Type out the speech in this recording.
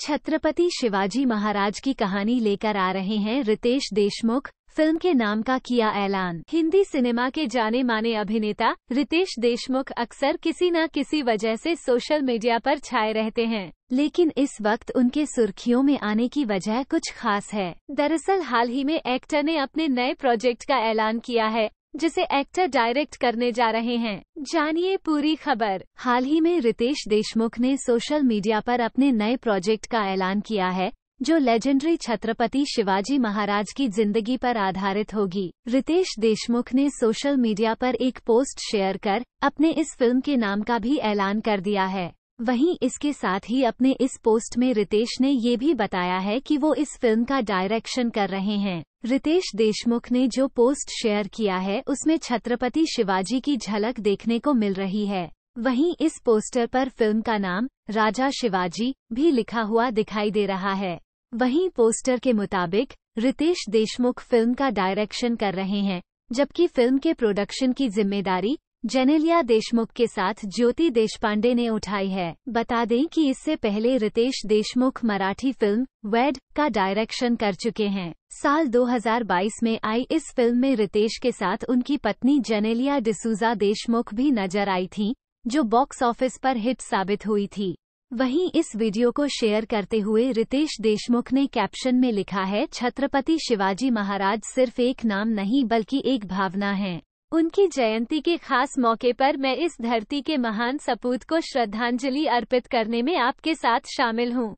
छत्रपति शिवाजी महाराज की कहानी लेकर आ रहे हैं रितेश देशमुख फिल्म के नाम का किया ऐलान हिंदी सिनेमा के जाने माने अभिनेता रितेश देशमुख अक्सर किसी न किसी वजह से सोशल मीडिया पर छाए रहते हैं लेकिन इस वक्त उनके सुर्खियों में आने की वजह कुछ खास है दरअसल हाल ही में एक्टर ने अपने नए प्रोजेक्ट का ऐलान किया है जिसे एक्टर डायरेक्ट करने जा रहे हैं जानिए पूरी खबर हाल ही में रितेश देशमुख ने सोशल मीडिया पर अपने नए प्रोजेक्ट का ऐलान किया है जो लेजेंडरी छत्रपति शिवाजी महाराज की जिंदगी पर आधारित होगी रितेश देशमुख ने सोशल मीडिया पर एक पोस्ट शेयर कर अपने इस फिल्म के नाम का भी ऐलान कर दिया है वहीं इसके साथ ही अपने इस पोस्ट में रितेश ने ये भी बताया है कि वो इस फिल्म का डायरेक्शन कर रहे हैं रितेश देशमुख ने जो पोस्ट शेयर किया है उसमें छत्रपति शिवाजी की झलक देखने को मिल रही है वहीं इस पोस्टर पर फिल्म का नाम राजा शिवाजी भी लिखा हुआ दिखाई दे रहा है वहीं पोस्टर के मुताबिक रितेश देशमुख फिल्म का डायरेक्शन कर रहे हैं जबकि फिल्म के प्रोडक्शन की जिम्मेदारी जेनेलिया देशमुख के साथ ज्योति देशपांडे ने उठाई है बता दें कि इससे पहले रितेश देशमुख मराठी फिल्म वेड का डायरेक्शन कर चुके हैं साल 2022 में आई इस फिल्म में रितेश के साथ उनकी पत्नी जेनेलिया डिसूजा देशमुख भी नजर आई थी जो बॉक्स ऑफिस पर हिट साबित हुई थी वहीं इस वीडियो को शेयर करते हुए रितेश देशमुख ने कैप्शन में लिखा है छत्रपति शिवाजी महाराज सिर्फ एक नाम नहीं बल्कि एक भावना है उनकी जयंती के खास मौके पर मैं इस धरती के महान सपूत को श्रद्धांजलि अर्पित करने में आपके साथ शामिल हूँ